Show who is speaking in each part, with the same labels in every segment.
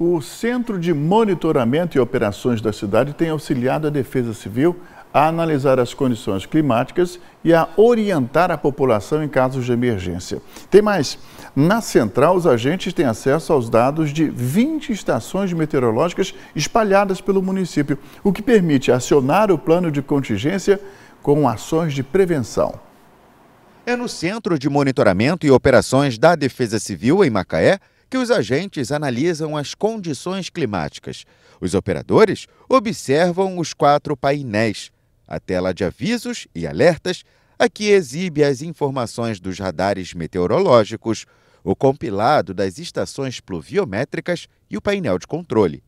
Speaker 1: O Centro de Monitoramento e Operações da cidade tem auxiliado a Defesa Civil a analisar as condições climáticas e a orientar a população em casos de emergência. Tem mais: na central, os agentes têm acesso aos dados de 20 estações meteorológicas espalhadas pelo município, o que permite acionar o plano de contingência com ações de prevenção é no Centro de Monitoramento e Operações da Defesa Civil, em Macaé, que os agentes analisam as condições climáticas. Os operadores observam os quatro painéis, a tela de avisos e alertas, a que exibe as informações dos radares meteorológicos, o compilado das estações pluviométricas e o painel de controle.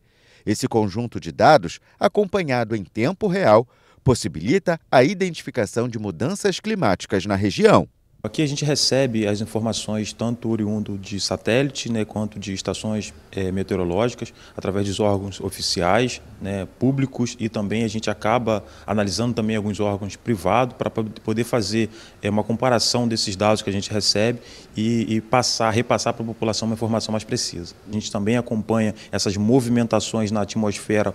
Speaker 1: Esse conjunto de dados, acompanhado em tempo real,
Speaker 2: possibilita a identificação de mudanças climáticas na região. Aqui a gente recebe as informações tanto oriundo de satélite, né, quanto de estações é, meteorológicas, através dos órgãos oficiais, né, públicos, e também a gente acaba analisando também alguns órgãos privados para poder fazer é, uma comparação desses dados que a gente recebe e, e passar, repassar para a população uma informação mais precisa. A gente também acompanha essas movimentações na atmosfera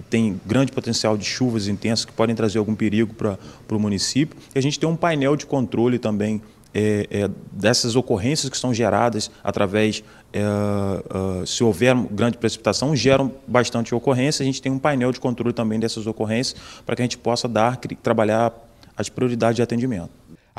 Speaker 2: que tem grande potencial de chuvas intensas que podem trazer algum perigo para o município. E a gente tem um painel de controle também é, é, dessas ocorrências que são geradas através, é, é se houver grande precipitação, geram bastante ocorrência. A gente tem um painel de controle também dessas ocorrências para que a gente possa dar, trabalhar as prioridades de atendimento.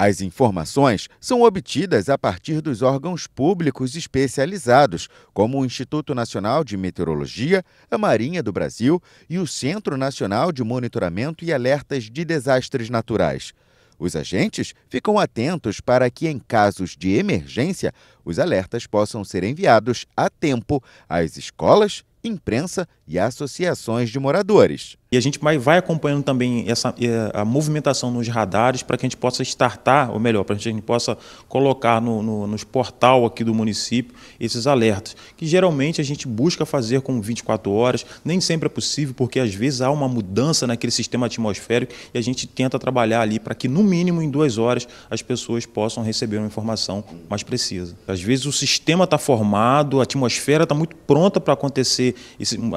Speaker 2: As informações são
Speaker 1: obtidas a partir dos órgãos públicos especializados, como o Instituto Nacional de Meteorologia, a Marinha do Brasil e o Centro Nacional de Monitoramento e Alertas de Desastres Naturais. Os agentes ficam atentos para que, em casos de emergência, os alertas possam ser enviados a tempo às escolas,
Speaker 2: imprensa e associações de moradores. E a gente vai acompanhando também essa, eh, a movimentação nos radares para que a gente possa startar, ou melhor, para que a gente possa colocar no, no, nos portal aqui do município esses alertas, que geralmente a gente busca fazer com 24 horas, nem sempre é possível, porque às vezes há uma mudança naquele sistema atmosférico e a gente tenta trabalhar ali para que no mínimo em duas horas as pessoas possam receber uma informação mais precisa. Às vezes o sistema está formado, a atmosfera está muito pronta para acontecer,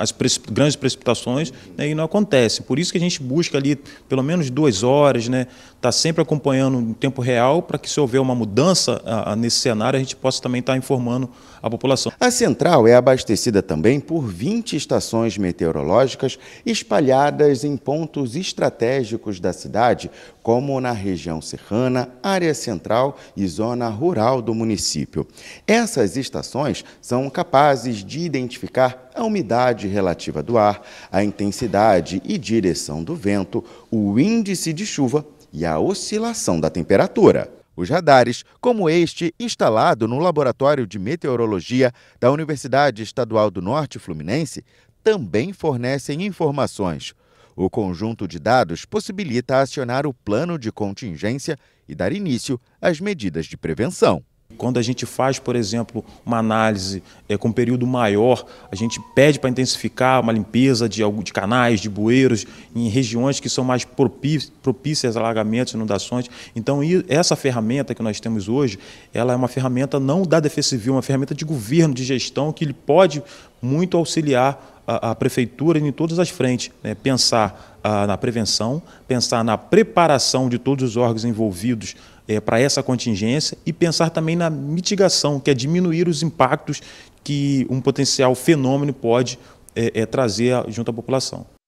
Speaker 2: as precip, grandes precipitações né, e não acontece. Por isso que a gente busca ali pelo menos duas horas, né, tá sempre acompanhando em tempo real para que se houver uma mudança a, a, nesse cenário a gente possa também estar tá informando a população. A central
Speaker 1: é abastecida também por 20 estações meteorológicas espalhadas em pontos estratégicos da cidade, como na região serrana, área central e zona rural do município. Essas estações são capazes de identificar a umidade relativa do ar, a intensidade e direção do vento, o índice de chuva e a oscilação da temperatura. Os radares, como este instalado no Laboratório de Meteorologia da Universidade Estadual do Norte Fluminense, também fornecem informações. O conjunto de dados possibilita acionar o plano de contingência e dar início às medidas de prevenção.
Speaker 2: Quando a gente faz, por exemplo, uma análise é, com um período maior, a gente pede para intensificar uma limpeza de, de canais, de bueiros, em regiões que são mais propícias a alagamentos, inundações. Então, essa ferramenta que nós temos hoje, ela é uma ferramenta não da Defesa Civil, é uma ferramenta de governo, de gestão, que ele pode muito auxiliar a, a, prefeitura em todas as frentes, né? pensar ah, na prevenção, pensar na preparação de todos os órgãos envolvidos é, para essa contingência e pensar também na mitigação, que é diminuir os impactos que um potencial fenômeno pode é, é trazer junto à população.